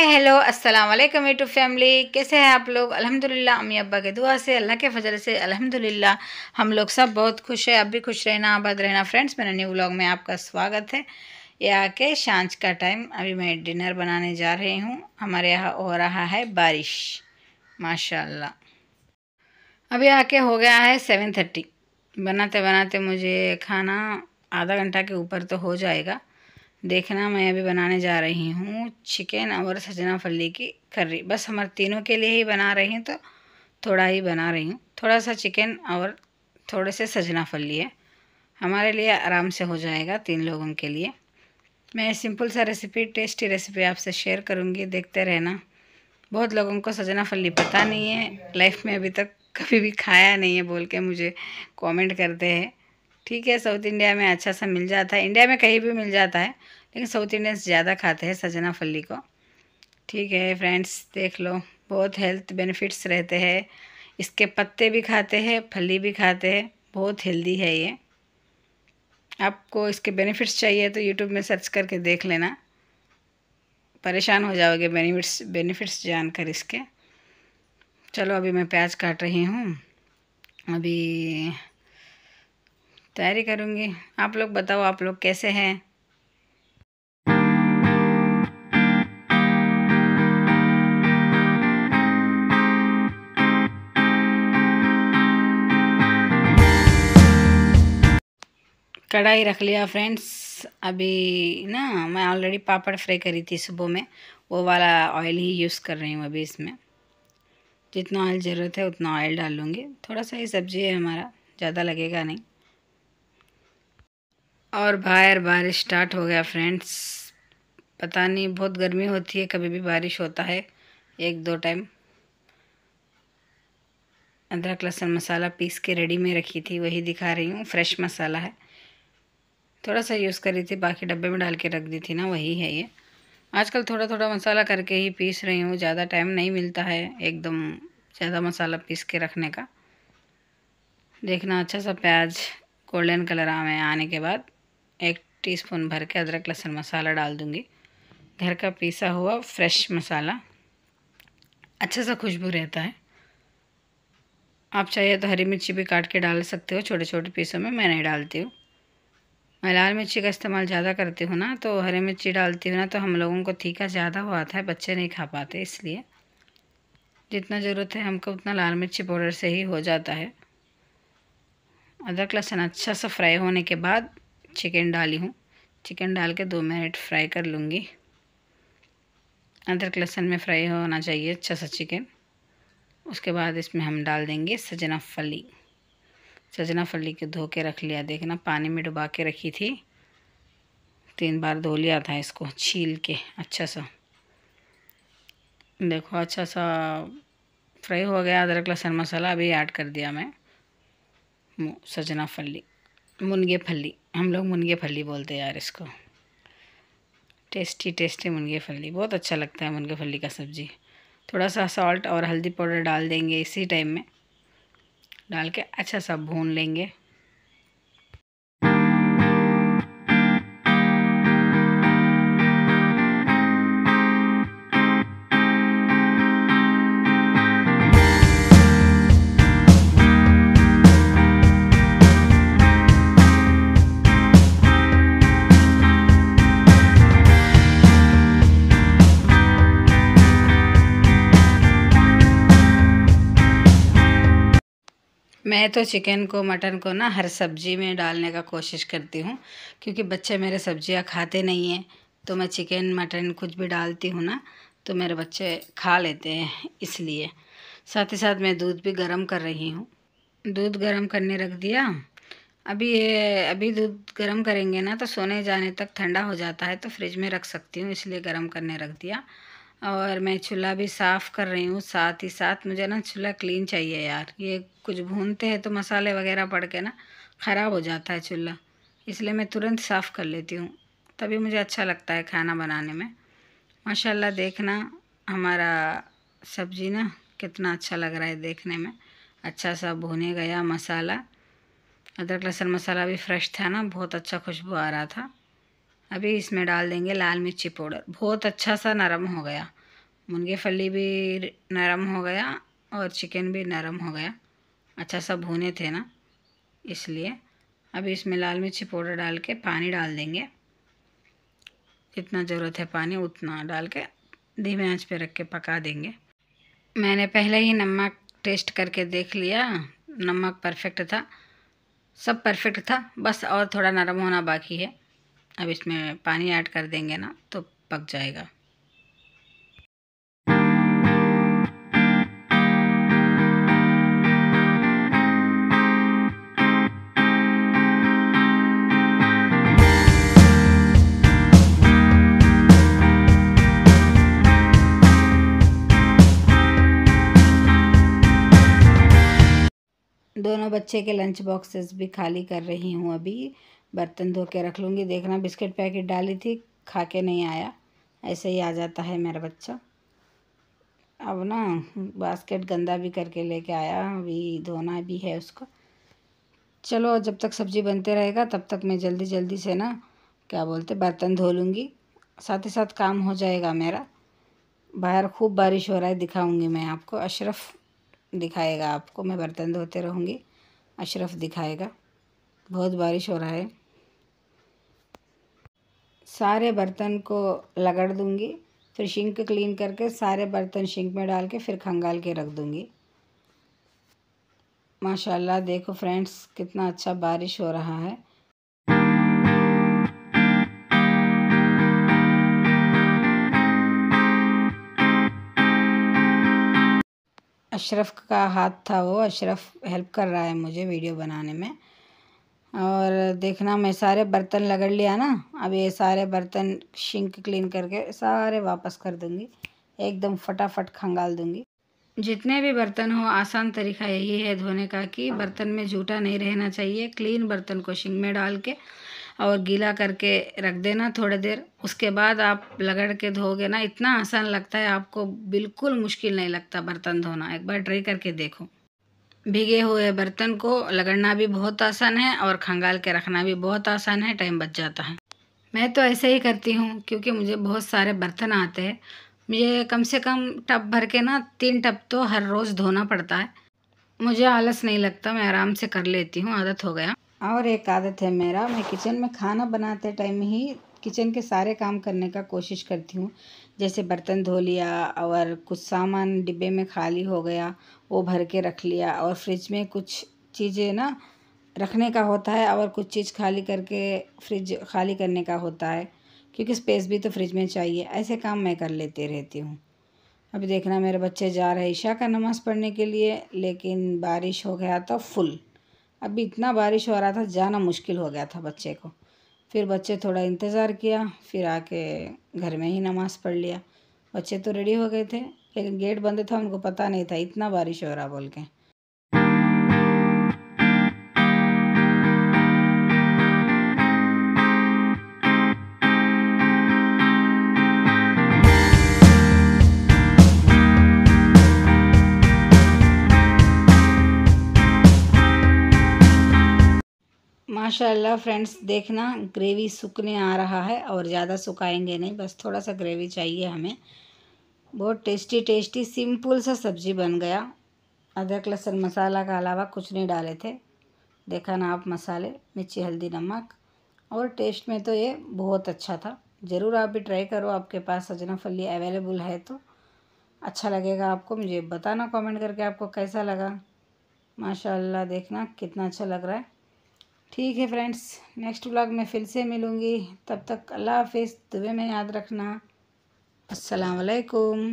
hi hello अस्सलाम वालेकुम YouTube family कैसे हैं आप लोग अल्हम्दुलिल्लाह अम्मी अब्बा के दुआ से अल्लाह के फजल से अल्हम्दुलिल्लाह हम लोग सब बहुत खुश हैं अब भी खुश रहना आबाद रहना फ्रेंड्स मेरे न्यू व्लॉग में आपका स्वागत है ये आके शांच का टाइम अभी मैं डिनर बनाने जा रही हूँ हमारे यहाँ हो रहा है बारिश माशा अभी आके हो गया है सेवन थर्टी बनाते बनाते मुझे खाना आधा घंटा के ऊपर तो हो जाएगा देखना मैं अभी बनाने जा रही हूँ चिकन और सजना फली की करी बस हमारे तीनों के लिए ही बना रही हूँ तो थोड़ा ही बना रही हूँ थोड़ा सा चिकन और थोड़े से सजना फली है हमारे लिए आराम से हो जाएगा तीन लोगों के लिए मैं सिंपल सा रेसिपी टेस्टी रेसिपी आपसे शेयर करूँगी देखते रहना बहुत लोगों को सजना फली पता नहीं है लाइफ में अभी तक कभी भी खाया नहीं है बोल के मुझे कमेंट करते हैं ठीक है साउथ इंडिया में अच्छा सा मिल जाता है इंडिया में कहीं भी मिल जाता है लेकिन साउथ इंडियंस ज़्यादा खाते हैं सजना फली को ठीक है फ्रेंड्स देख लो बहुत हेल्थ बेनिफिट्स रहते हैं इसके पत्ते भी खाते हैं फली भी खाते हैं बहुत हेल्दी है ये आपको इसके बेनिफिट्स चाहिए तो यूट्यूब में सर्च करके देख लेना परेशान हो जाओगे बेनिफिट्स बेनिफिट्स जानकर इसके चलो अभी मैं प्याज काट रही हूँ अभी तैयारी करूँगी आप लोग बताओ आप लोग कैसे हैं कढ़ाई रख लिया फ्रेंड्स अभी ना मैं ऑलरेडी पापड़ फ्राई करी थी सुबह में वो वाला ऑयल ही यूज़ कर रही हूँ अभी इसमें जितना ऑयल ज़रूरत है उतना ऑयल डाल लूँगी थोड़ा सा ही सब्ज़ी है हमारा ज़्यादा लगेगा नहीं और बाहर बारिश स्टार्ट हो गया फ्रेंड्स पता नहीं बहुत गर्मी होती है कभी भी बारिश होता है एक दो टाइम अदरक लहसुन मसाला पीस के रेडी में रखी थी वही दिखा रही हूँ फ्रेश मसाला है थोड़ा सा यूज़ करी थी बाकी डब्बे में डाल के रख दी थी ना वही है ये आजकल थोड़ा थोड़ा मसाला करके ही पीस रही हूँ ज़्यादा टाइम नहीं मिलता है एकदम ज़्यादा मसाला पीस के रखने का देखना अच्छा सा प्याज गोल्डन कलर आवे आने के बाद एक टीस्पून भर के अदरक लहसुन मसाला डाल दूँगी घर का पीसा हुआ फ्रेश मसाला अच्छा सा खुशबू रहता है आप चाहिए तो हरी मिर्ची भी काट के डाल सकते हो छोटे छोटे पीसों में मैं नहीं डालती हूँ मैं लाल मिर्ची का इस्तेमाल ज़्यादा करती हूँ ना तो हरी मिर्ची डालती हूँ ना तो हम लोगों को तीखा ज़्यादा हुआ था बच्चे नहीं खा पाते इसलिए जितना ज़रूरत है हमको उतना लाल मिर्ची पाउडर से ही हो जाता है अदरक लहसुन अच्छा सा फ्राई होने के बाद चिकन डाली हूँ चिकन डाल के दो मिनट फ्राई कर लूँगी अदरक लहसुन में फ्राई होना चाहिए अच्छा सा चिकन उसके बाद इसमें हम डाल देंगे सजना फली सजना फली को धो के रख लिया देखना पानी में डुबा के रखी थी तीन बार धो लिया था इसको छील के अच्छा सा देखो अच्छा सा फ्राई हो गया अदरक लहसन मसाला अभी ऐड कर दिया मैं सजना फली मुनगे फली हम लोग मुनगे फली बोलते हैं यार इसको टेस्टी टेस्टी मुनगे फली बहुत अच्छा लगता है मुनगे फली का सब्ज़ी थोड़ा सा सॉल्ट और हल्दी पाउडर डाल देंगे इसी टाइम में डाल के अच्छा सा भून लेंगे मैं तो चिकन को मटन को ना हर सब्ज़ी में डालने का कोशिश करती हूँ क्योंकि बच्चे मेरे सब्ज़ियाँ खाते नहीं हैं तो मैं चिकन मटन कुछ भी डालती हूँ ना तो मेरे बच्चे खा लेते हैं इसलिए साथ ही साथ मैं दूध भी गर्म कर रही हूँ दूध गर्म करने रख दिया अभी ये अभी दूध गर्म करेंगे ना तो सोने जाने तक ठंडा हो जाता है तो फ्रिज में रख सकती हूँ इसलिए गर्म करने रख दिया और मैं चूल्हा भी साफ़ कर रही हूँ साथ ही साथ मुझे ना चूल्हा क्लीन चाहिए यार ये कुछ भूनते हैं तो मसाले वगैरह पड़ के ना ख़राब हो जाता है चूल्हा इसलिए मैं तुरंत साफ़ कर लेती हूँ तभी मुझे अच्छा लगता है खाना बनाने में माशाल्लाह देखना हमारा सब्ज़ी ना कितना अच्छा लग रहा है देखने में अच्छा सा भुने गया मसाला अदरक लहसुन मसाला भी फ्रेश था ना बहुत अच्छा खुशबू आ रहा था अभी इसमें डाल देंगे लाल मिर्ची पाउडर बहुत अच्छा सा नरम हो गया मुनगे फली भी नरम हो गया और चिकन भी नरम हो गया अच्छा सा भुने थे ना इसलिए अभी इसमें लाल मिर्ची पाउडर डाल के पानी डाल देंगे जितना ज़रूरत है पानी उतना डाल के धीमे आंच पे रख के पका देंगे मैंने पहले ही नमक टेस्ट करके देख लिया नमक परफेक्ट था सब परफेक्ट था बस और थोड़ा नरम होना बाकी है अब इसमें पानी ऐड कर देंगे ना तो पक जाएगा दोनों बच्चे के लंच बॉक्सेस भी खाली कर रही हूँ अभी बर्तन धो के रख लूँगी देखना बिस्किट पैकेट डाली थी खा के नहीं आया ऐसे ही आ जाता है मेरा बच्चा अब ना बास्केट गंदा भी करके लेके आया अभी धोना भी है उसको चलो जब तक सब्ज़ी बनते रहेगा तब तक मैं जल्दी जल्दी से ना क्या बोलते बर्तन धो लूँगी साथ ही साथ काम हो जाएगा मेरा बाहर खूब बारिश हो रहा है दिखाऊँगी मैं आपको अशरफ दिखाएगा आपको मैं बर्तन धोते रहूँगी अशरफ दिखाएगा बहुत बारिश हो रहा है सारे बर्तन को रगड़ दूँगी फिर शिंक क्लीन करके सारे बर्तन शिंक में डाल के फिर खंगाल के रख दूँगी माशाल्लाह देखो फ्रेंड्स कितना अच्छा बारिश हो रहा है अशरफ का हाथ था वो अशरफ हेल्प कर रहा है मुझे वीडियो बनाने में और देखना मैं सारे बर्तन लगड़ लिया ना अब ये सारे बर्तन शिंक क्लीन करके सारे वापस कर दूँगी एकदम फटाफट खंगाल दूँगी जितने भी बर्तन हो आसान तरीका यही है धोने का कि बर्तन में झूठा नहीं रहना चाहिए क्लीन बर्तन को शिंक में डाल के और गीला करके रख देना थोड़ी देर उसके बाद आप लगड़ के धोगे ना इतना आसान लगता है आपको बिल्कुल मुश्किल नहीं लगता बर्तन धोना एक बार ट्राई करके देखो भीगे हुए बर्तन को लगड़ना भी बहुत आसान है और खंगाल के रखना भी बहुत आसान है टाइम बच जाता है मैं तो ऐसे ही करती हूँ क्योंकि मुझे बहुत सारे बर्तन आते हैं मुझे कम से कम टब भर के ना तीन टब तो हर रोज़ धोना पड़ता है मुझे आलस नहीं लगता मैं आराम से कर लेती हूँ आदत हो गया और एक आदत है मेरा मैं किचन में खाना बनाते टाइम ही किचन के सारे काम करने का कोशिश करती हूँ जैसे बर्तन धो लिया और कुछ सामान डिब्बे में खाली हो गया वो भर के रख लिया और फ्रिज में कुछ चीज़ें ना रखने का होता है और कुछ चीज़ खाली करके फ्रिज खाली करने का होता है क्योंकि स्पेस भी तो फ्रिज में चाहिए ऐसे काम मैं कर लेती रहती हूँ अभी देखना मेरे बच्चे जा रहे ईशा का नमाज़ पढ़ने के लिए लेकिन बारिश हो गया था तो फुल अभी इतना बारिश हो रहा था जाना मुश्किल हो गया था बच्चे को फिर बच्चे थोड़ा इंतज़ार किया फिर आके घर में ही नमाज़ पढ़ लिया बच्चे तो रेडी हो गए थे लेकिन गेट बंद था उनको पता नहीं था इतना बारिश हो रहा बोल के माशाल्लाह फ्रेंड्स देखना ग्रेवी सूखने आ रहा है और ज़्यादा सुखाएंगे नहीं बस थोड़ा सा ग्रेवी चाहिए हमें बहुत टेस्टी टेस्टी सिंपल सा सब्ज़ी बन गया अदरक लहसुन मसाला के अलावा कुछ नहीं डाले थे देखा ना आप मसाले मिर्ची हल्दी नमक और टेस्ट में तो ये बहुत अच्छा था ज़रूर आप भी ट्राई करो आपके पास सजना फली अवेलेबल है तो अच्छा लगेगा आपको मुझे बताना कमेंट करके आपको कैसा लगा माशाल्लाह देखना कितना अच्छा लग रहा है ठीक है फ्रेंड्स नेक्स्ट व्लॉग में फिर से मिलूँगी तब तक अल्लाह हाफिज़ दुबे में याद रखना असलकुम